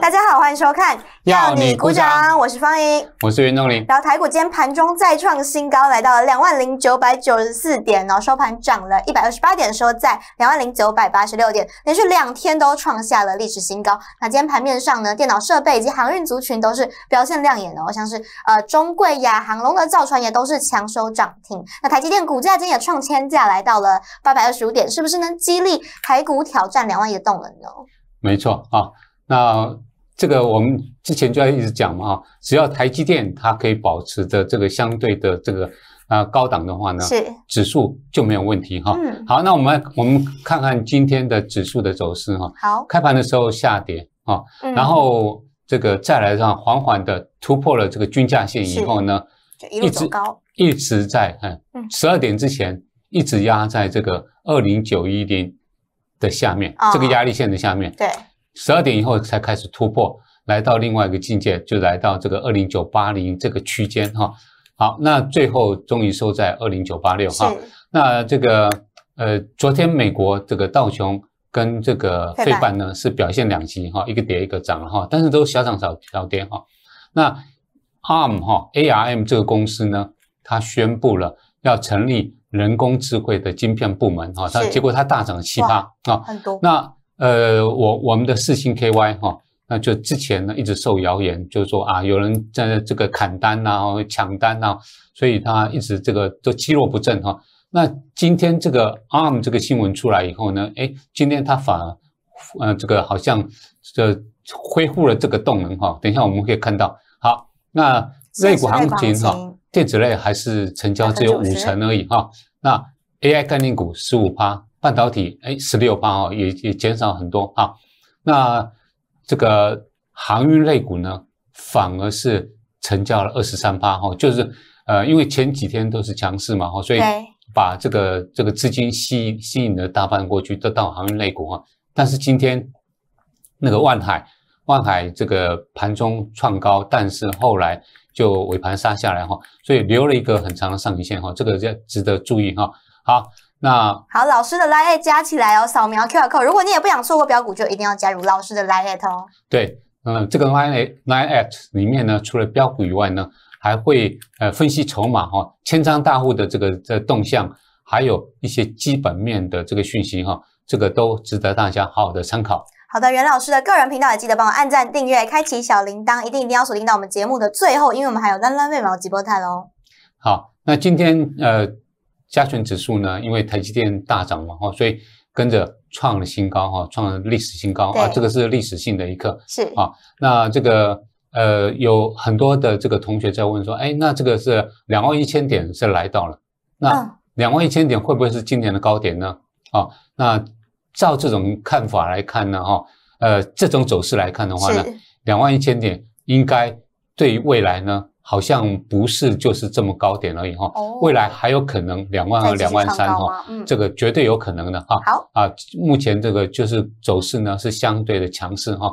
大家好，欢迎收看，要你鼓掌，我是方莹，我是袁东林。然后台股今天盘中再创新高，来到了两万零九百九十四点，然后收盘涨了一百二十八点，收在两万零九百八十六点，连续两天都创下了历史新高。那今天盘面上呢，电脑设备以及航运族群都是表现亮眼的，哦，像是呃中贵、呀、航、龙的造船也都是强收涨停。那台积电股价今天也创千价，来到了八百二十五点，是不是能激励台股挑战两万亿的动能呢？没错啊，那。这个我们之前就要一直讲嘛，只要台积电它可以保持着这个相对的这个啊高档的话呢，是指数就没有问题哈。嗯。好，那我们我们看看今天的指数的走势哈。好。开盘的时候下跌啊，然后这个再来上缓缓的突破了这个均价线以后呢，一直高，一直在嗯，十二点之前一直压在这个二零九一零的下面，这个压力线的下面。对。十二点以后才开始突破，来到另外一个境界，就来到这个二零九八零这个区间哈。好，那最后终于收在二零九八六哈。那这个呃，昨天美国这个道琼跟这个费半呢是表现两极哈，一个跌一个涨哈，但是都小涨少少跌哈。那 ARM 哈，ARM 这个公司呢，它宣布了要成立人工智慧的晶片部门哈，它结果它大涨七八啊，很多。那呃，我我们的四星 KY 哈，那就之前呢一直受谣言，就是说啊有人在这个砍单呐，抢单呐，所以他一直这个都肌肉不振哈。那今天这个 ARM 这个新闻出来以后呢，哎，今天它反，而呃，这个好像就恢复了这个动能哈。等一下我们可以看到，好，那类股行情哈，电子类还是成交只有五成而已哈。那 AI 概念股十五趴。半导体哎十六八哦，也也减少很多哈，那这个航运类股呢反而是成交了二十三八哈，就是呃因为前几天都是强势嘛哈，所以把这个这个资金吸吸引了大半过去都到航运类股哈，但是今天那个万海万海这个盘中创高，但是后来就尾盘杀下来哈，所以留了一个很长的上影线哈，这个要值得注意哈，好。那好，老师的 line 加起来哦，扫描 QR code。如果你也不想错过标股，就一定要加入老师的 line 哦。对，嗯，这个 line line 里面呢，除了标股以外呢，还会呃分析筹码哈，千张大户的这个这动向，还有一些基本面的这个讯息哈，这个都值得大家好好的参考。好的，袁老师的个人频道也记得帮我按赞、订阅、开启小铃铛，一定一定要锁定到我们节目的最后，因为我们还有烂烂未完毛直播台哦。好，那今天呃。加权指数呢，因为台积电大涨嘛，哈，所以跟着创了新高，哈，创了历史新高啊，这个是历史性的一刻，是啊。那这个呃，有很多的这个同学在问说，哎，那这个是两万一千点是来到了，那两万一千点会不会是今年的高点呢？啊，那照这种看法来看呢，哈，呃，这种走势来看的话呢，两万一千点应该对于未来呢？好像不是，就是这么高点而已哈。未来还有可能两万和两万三哈，这个绝对有可能的哈。好啊，目前这个就是走势呢是相对的强势哈。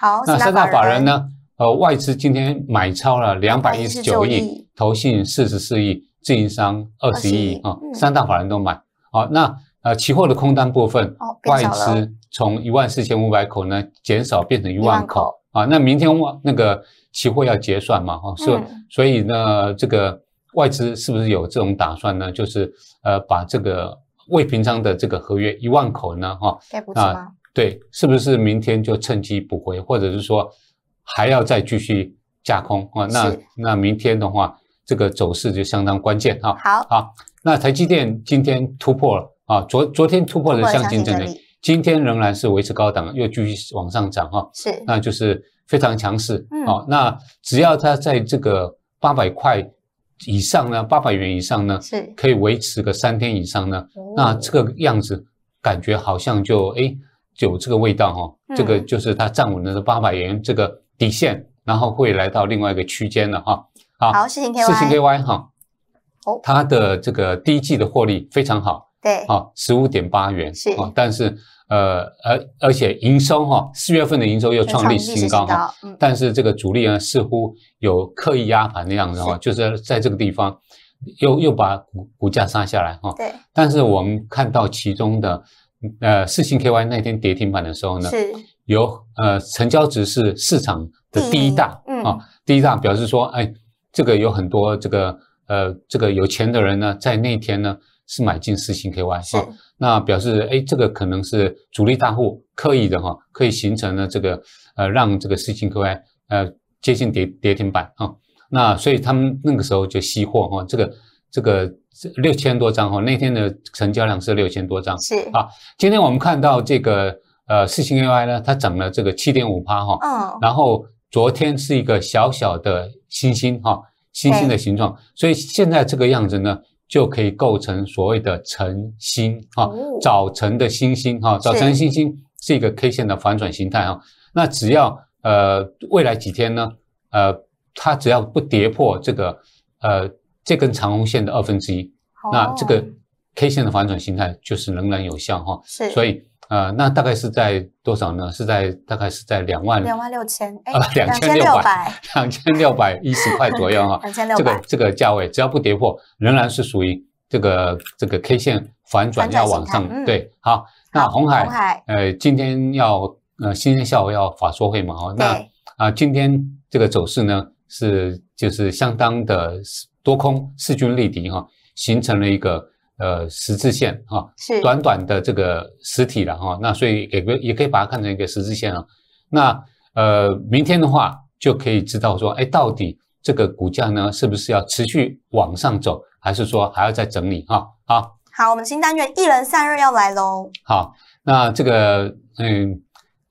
好，那三大法人呢，呃，外资今天买超了两百一十九亿，投信四十四亿，自营商二十亿啊，三大法人都买。好，那呃，期货的空单部分，外资从一万四千五百口呢减少变成一万口。啊，那明天我那个期货要结算嘛，哈，所所以呢，这个外资是不是有这种打算呢？就是呃，把这个未平仓的这个合约一万口呢，哈，该补对，是不是明天就趁机补回，或者是说还要再继续架空？啊，那那明天的话，这个走势就相当关键啊。好，好，那台积电今天突破了啊，昨昨天突破了向上的。今天仍然是维持高档，又继续往上涨哈，是，那就是非常强势哦。那只要它在这个八百块以上呢，八百元以上呢，是，可以维持个三天以上呢。那这个样子感觉好像就哎有这个味道哈，这个就是它站稳的八百元这个底线，然后会来到另外一个区间了哈。好，四千 KY 哈，哦，它的这个第一季的获利非常好。对，好，十五点八元，哦，但是，呃，而而且营收哈，四月份的营收又创历史新高，哈，但是这个主力呢，似乎有刻意压盘的样子，哈，就是在这个地方，又又把股股价杀下来，哈，对，但是我们看到其中的，呃，四星 KY 那天跌停板的时候呢，是，有呃成交值是市场的第一大，嗯，哦，第一大表示说，哎，这个有很多这个，呃，这个有钱的人呢，在那天呢。是买进四星 K Y 哦、那表示哎，这个可能是主力大户刻意的哈，可以形成了这个呃，让这个四星 K Y 呃接近跌跌停板啊，那所以他们那个时候就吸货哈，这个这个六千多张哈，那天的成交量是六千多张是啊，今天我们看到这个呃四星 K Y 呢，它涨了这个七点五趴哈，嗯，然后昨天是一个小小的星星哈，星星的形状，所以现在这个样子呢。就可以构成所谓的晨星哈，早晨的星星哈，早晨星星是一个 K 线的反转形态哈。那只要呃未来几天呢，呃，它只要不跌破这个呃这根长红线的二分之一，那这个 K 线的反转形态就是仍然有效哈。是，所以。呃，那大概是在多少呢？是在大概是在两万两万六千，哎，两千六百，两千六百一十块左右哈。两千六百，这个这个价位，只要不跌破，仍然是属于这个这个 K 线反转要往上。对，好，那红海，呃，今天要呃，今天下午要法说会嘛？哈，那啊，今天这个走势呢，是就是相当的多空势均力敌哈，形成了一个。呃，十字线哈，是短短的这个实体了哈，那所以也不，也可以把它看成一个十字线啊。那呃，明天的话就可以知道说，哎，到底这个股价呢，是不是要持续往上走，还是说还要再整理哈？啊，好，我们新单元一人散热要来喽。好，那这个嗯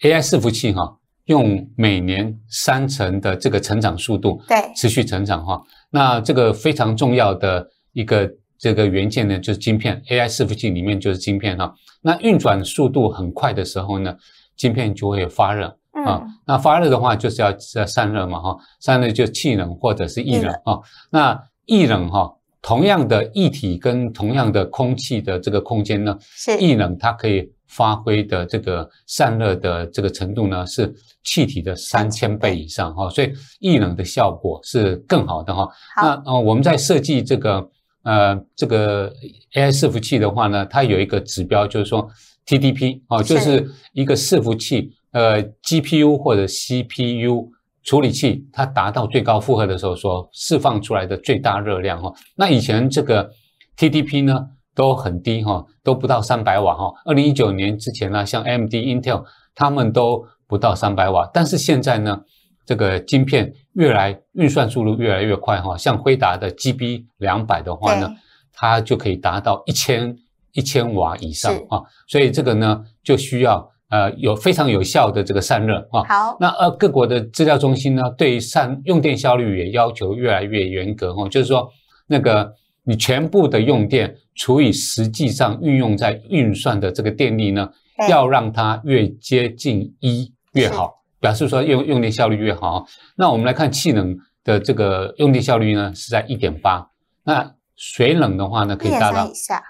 ，AI 伺服器哈，用每年三成的这个成长速度对持续成长哈，那这个非常重要的一个。这个元件呢，就是晶片，AI 伺服器里面就是晶片哈。那运转速度很快的时候呢，晶片就会发热啊。那发热的话，就是要散热嘛哈。散热就气冷或者是液冷哈。那液冷哈，同样的液体跟同样的空气的这个空间呢，液冷它可以发挥的这个散热的这个程度呢，是气体的三千倍以上哈。所以液冷的效果是更好的哈。那呃，我们在设计这个。呃，这个 AI 伺服器的话呢，它有一个指标，就是说 TDP 哦，就是一个伺服器呃 GPU 或者 CPU 处理器它达到最高负荷的时候，所释放出来的最大热量哈。那以前这个 TDP 呢都很低哈，都不到三百瓦哈。二零一九年之前呢，像 AMD、Intel 他们都不到三百瓦，但是现在呢。这个晶片越来运算速度越来越快哈，像辉达的 GB 两百的话呢，它就可以达到一千一千瓦以上啊，所以这个呢就需要呃有非常有效的这个散热啊。好，那呃各国的资料中心呢，对散用电效率也要求越来越严格哈，就是说那个你全部的用电除以实际上运用在运算的这个电力呢，要让它越接近一越好。表示说用用电效率越好，那我们来看气冷的这个用电效率呢，是在一点八。那水冷的话呢，可以达到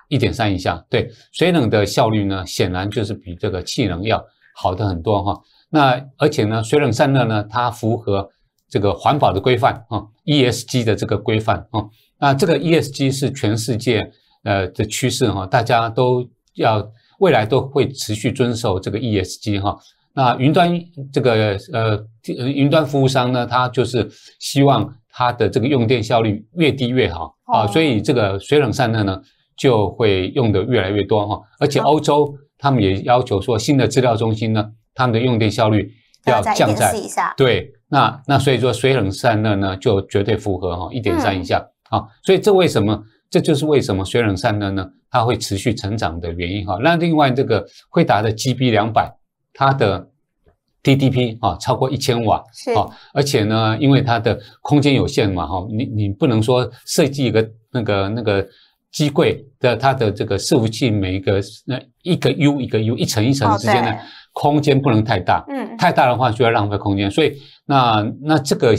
一点三以下。对水冷的效率呢，显然就是比这个气能要好的很多哈。那而且呢，水冷散热呢，它符合这个环保的规范啊，ESG 的这个规范啊。那这个 ESG 是全世界呃的趋势哈，大家都要未来都会持续遵守这个 ESG 哈。那云端这个呃，云端服务商呢，他就是希望他的这个用电效率越低越好啊，所以这个水冷散热呢就会用的越来越多哈，而且欧洲他们也要求说，新的资料中心呢，他们的用电效率要降在一下。对，那那所以说水冷散热呢，就绝对符合哈一点三以下啊，所以这为什么这就是为什么水冷散热呢，它会持续成长的原因哈。那另外这个惠达的 GB 两百。它的 TDP 啊超过一千瓦是哦，而且呢，因为它的空间有限嘛哈，你你不能说设计一个那个那个机柜的它的这个伺服器每一个那一个 U 一个 U 一层一层之间的空间不能太大，嗯，太大的话就要浪费空间，所以那那这个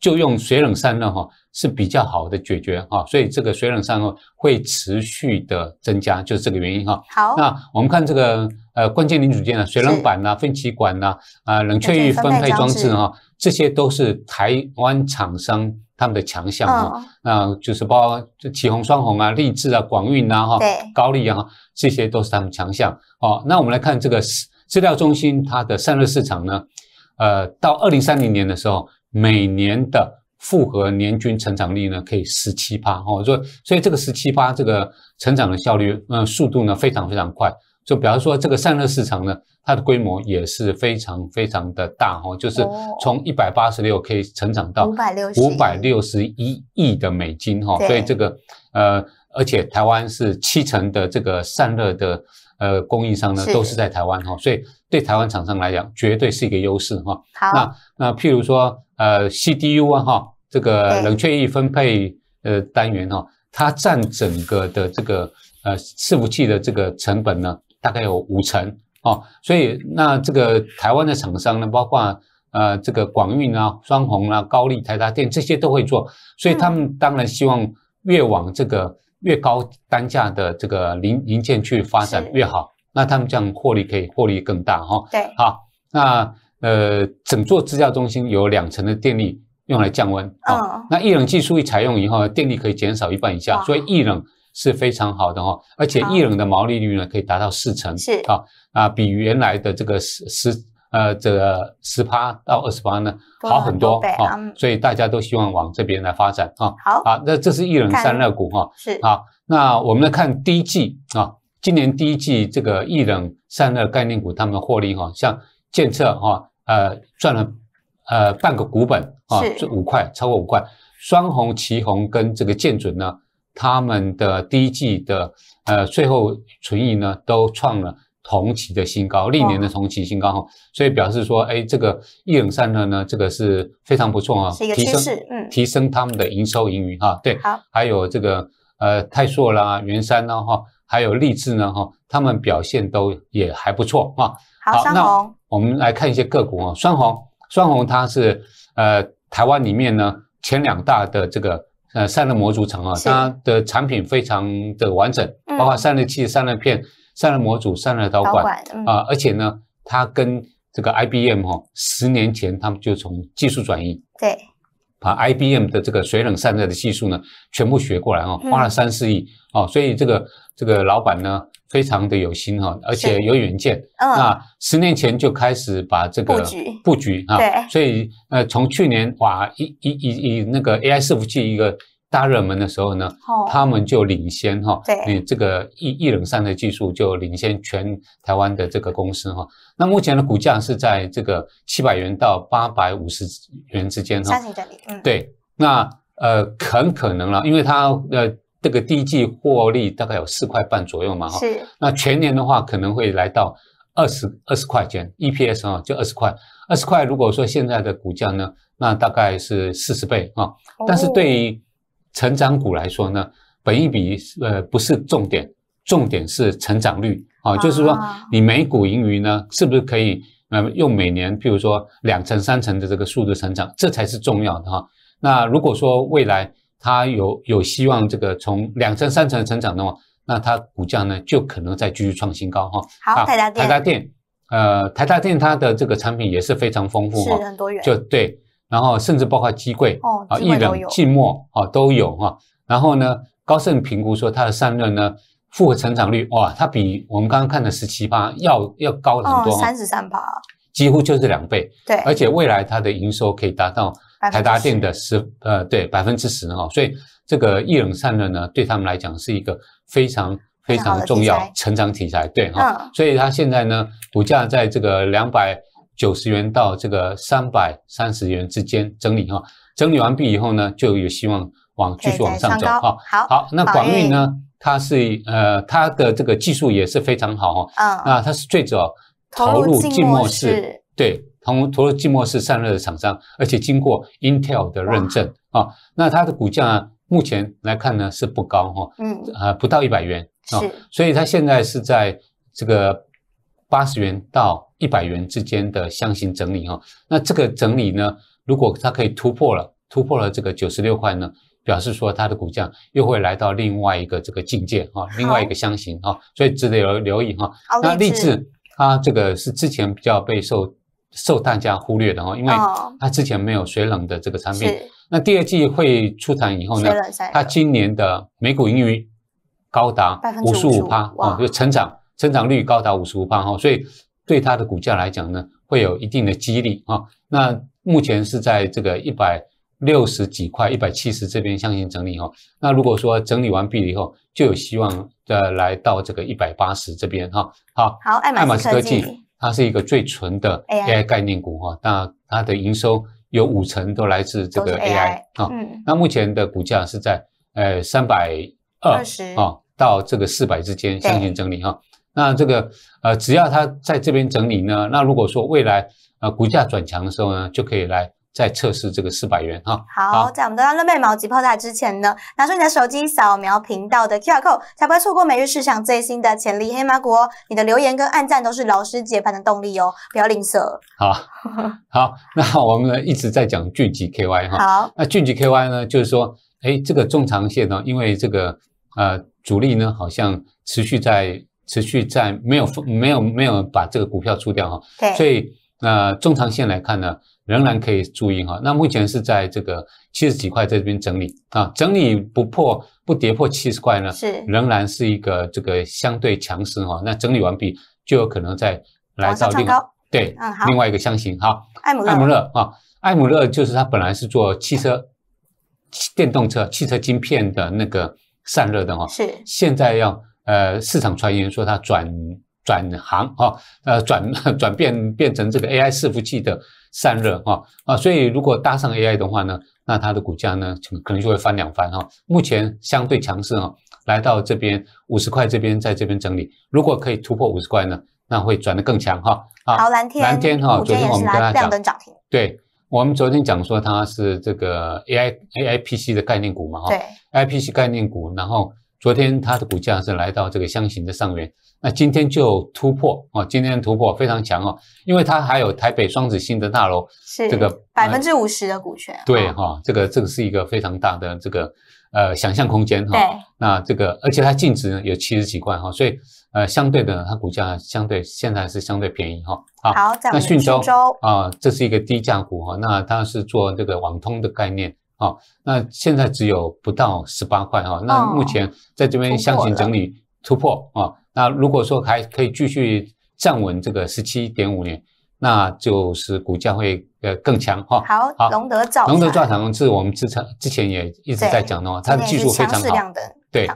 就用水冷散热哈是比较好的解决哈，所以这个水冷散热会持续的增加，就是这个原因哈。好，那我们看这个。呃，关键零组件啊，水冷板呐、分歧管呐、啊冷却液分配装置啊，这些都是台湾厂商他们的强项啊。那就是包括启宏、双红啊、立志啊、广运呐、哈高丽啊，这些都是他们强项。哦，那我们来看这个资料中心，它的散热市场呢，呃，到二零三零年的时候，每年的复合年均成长率呢可以十七八。哦，所以所以这个十七八这个成长的效率，嗯，速度呢非常非常快。就比方说这个散热市场呢，它的规模也是非常非常的大哈，就是从一百八十六可以成长到五百六十、一亿的美金哈，所以这个呃，而且台湾是七成的这个散热的呃供应商呢，都是在台湾哈，所以对台湾厂商来讲，绝对是一个优势哈。好，那那譬如说呃 CDU 啊哈，这个冷却液分配呃单元哈，它占整个的这个呃伺服器的这个成本呢？大概有五成哦，所以那这个台湾的厂商呢，包括呃这个广运啊、双红啊、高丽、台达电这些都会做，所以他们当然希望越往这个越高单价的这个零零件去发展越好，那他们这样获利可以获利更大哈。对，好，那呃整座支架中心有两层的电力用来降温，哦，那一冷技术一采用以后，电力可以减少一半以下，所以一冷。是非常好的哈，而且一冷的毛利率呢可以达到四成，是啊啊，比原来的这个十十呃这个十八到二十八呢好很多啊，所以大家都希望往这边来发展啊。好啊，那这是一冷散热股哈，是啊。那我们来看第一季啊，今年第一季这个一冷散热概念股他们获利哈，像建策哈呃赚了呃半个股本啊，是五块超过五块，双红、旗红跟这个建准呢。他们的第一季的呃最后存银呢，都创了同期的新高，历年的同期新高哈，所以表示说，哎，这个一冷三热呢，这个是非常不错啊，是一个嗯，提升他们的营收盈余哈，对，好，还有这个呃泰硕啦、元山呢哈，还有励志呢哈，他们表现都也还不错哈，好，那我们来看一些个股啊，双红，双红它是呃台湾里面呢前两大的这个。呃，散热模组厂啊，它的产品非常的完整，包括散热器、散热片、散热模组、散热导管啊，而且呢，它跟这个 IBM 哈，十年前他们就从技术转移，对，把 IBM 的这个水冷散热的技术呢，全部学过来啊，花了三四亿哦，所以这个这个老板呢。非常的有心哈，而且有远见。啊，那十年前就开始把这个布局布局哈。对。所以呃，从去年哇一一一一那个 AI 服器一个大热门的时候呢，哦。他们就领先哈。对。你这个一一冷散的技术就领先全台湾的这个公司哈。那目前的股价是在这个七百元到八百五十元之间哈。嗯。对，那呃，很可能了，因为它呃。这个第一季获利大概有四块半左右嘛哈，那全年的话可能会来到二十二十块钱 E P S 啊，就二十块二十块。如果说现在的股价呢，那大概是四十倍啊。但是对于成长股来说呢，本益比呃不是重点，重点是成长率啊，就是说你每股盈余呢是不是可以呃用每年，譬如说两成三成的这个速度成长，这才是重要的哈。那如果说未来，它有有希望，这个从两成三成成长的话，那它股价呢就可能再继续创新高哈。好，台大电，台大电，呃，台大电它的这个产品也是非常丰富，是很多元，就对。然后甚至包括机柜，哦，啊，一冷寂寞默都有哈。然后呢，高盛评估说它的散热呢复合成长率哇，它比我们刚刚看的十七八要要高很多，三十三八，几乎就是两倍。对，而且未来它的营收可以达到。海达电的十呃对百分之十哦，所以这个一冷散热呢，对他们来讲是一个非常非常重要成长题材，对哈。所以它现在呢，股价在这个两百九十元到这个三百三十元之间整理哈，整理完毕以后呢，就有希望往继续往上走哦。好，好。那广运呢，它是呃它的这个技术也是非常好哈。嗯。那它是最早投入静默式，对。同除了浸没式散热的厂商，而且经过 Intel 的认证啊，那它的股价目前来看呢是不高哈，嗯，呃，不到一百元是，所以它现在是在这个八十元到一百元之间的箱型整理哈。那这个整理呢，如果它可以突破了，突破了这个九十六块呢，表示说它的股价又会来到另外一个这个境界哈，另外一个箱型啊，所以值得留留意哈。那立志它这个是之前比较备受。受大家忽略的哈，因为它之前没有水冷的这个产品，那第二季会出产以后呢，它今年的每股盈余高达五十五%，趴哦，就成长，成长率高达五十五%，趴哈，所以对它的股价来讲呢，会有一定的激励哈。那目前是在这个一百六十几块、一百七十这边相信整理哈。那如果说整理完毕了以后，就有希望再来到这个一百八十这边哈。好，好，爱马仕科技。它是一个最纯的 AI 概念股哈，那它的营收有五成都来自这个 AI 啊，那目前的股价是在呃三百二十啊到这个四百之间进行整理哈，那这个呃只要它在这边整理呢，那如果说未来呃股价转强的时候呢，就可以来。在测试这个四百元哈。好，在我们得到人民毛吉泡价之前呢，拿出你的手机扫描频道的 QR code，才不会错过每日市场最新的潜力黑马股哦。你的留言跟暗赞都是老师解盘的动力哦，不要吝啬。好，好，那我们一直在讲聚集 KY 哈。好，那聚集 KY 呢，就是说，哎，这个中长线呢，因为这个呃主力呢，好像持续在持续在没有没有没有把这个股票出掉哈。对。所以，那中长线来看呢？仍然可以注意哈，那目前是在这个七十几块这边整理啊，整理不破不跌破七十块呢，是仍然是一个这个相对强势哈。那整理完毕就有可能再来到另对，嗯另外一个箱型哈，艾姆姆勒哈，艾姆勒就是它本来是做汽车电动车汽车晶片的那个散热的哈，是现在要呃市场传言说它转转行哈，呃转 转变变成这个 AI 伺服器的。散热哈啊，所以如果搭上 AI 的话呢，那它的股价呢可能就会翻两番哈。目前相对强势哈，来到这边五十块这边，在这边整理。如果可以突破五十块呢，那会转得更强哈。好，蓝天蓝天哈，昨天我们跟他讲，对，我们昨天讲说它是这个 AI AI PC 的概念股嘛哈，对，AI PC 概念股，然后。昨天它的股价是来到这个箱形的上缘，那今天就突破哦，今天突破非常强哦，因为它还有台北双子星的大楼，是这个百分之五十的股权，对哈，这个这个是一个非常大的这个呃想象空间哈。对，那这个而且它净值呢有七十几块哈，所以呃相对的它股价相对现在是相对便宜哈。好，那讯州啊，这是一个低价股哈，那它是做这个网通的概念。哦，那现在只有不到十八块哈，那目前在这边箱型整理突破啊。那如果说还可以继续站稳这个十七点五年，那就是股价会呃更强哈。好，龙德兆龙德造祥是我们之前之前也一直在讲的哦，它技术非常好。对，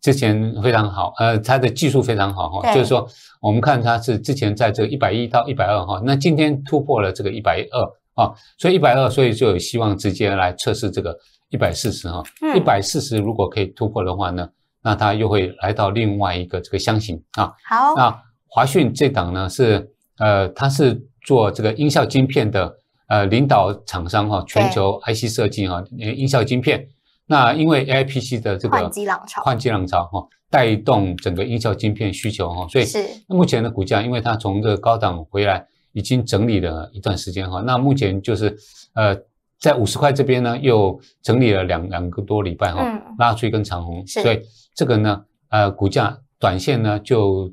之前非常好，呃，它的技术非常好哈，就是说我们看它是之前在这个一百一到一百二哈，那今天突破了这个一百二。哦，所以一百二，所以就有希望直接来测试这个一百四十哈。一百四十如果可以突破的话呢，那它又会来到另外一个这个箱型啊。好，那华讯这档呢是呃，它是做这个音效晶片的呃领导厂商哈，全球 IC 设计哈，音效晶片。那因为 AIPC 的这个换机浪潮，换机浪潮哈，带动整个音效晶片需求哈，所以那目前的股价，因为它从这个高档回来。已经整理了一段时间哈，那目前就是，呃，在五十块这边呢，又整理了两两个多礼拜哈，拉出一根长红，所以这个呢，呃，股价短线呢就，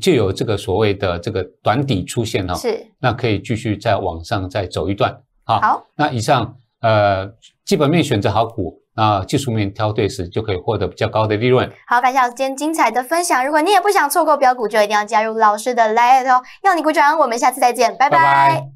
就有这个所谓的这个短底出现哈，是，那可以继续再往上再走一段，好，那以上呃基本面选择好股。那技术面挑对时，就可以获得比较高的利润。好，感谢老师今天精彩的分享。如果你也不想错过标股，就一定要加入老师的 l i t 哦。要你鼓掌，我们下次再见，拜拜。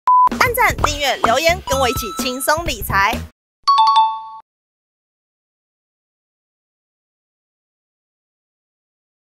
按赞、订阅、留言，跟我一起轻松理财。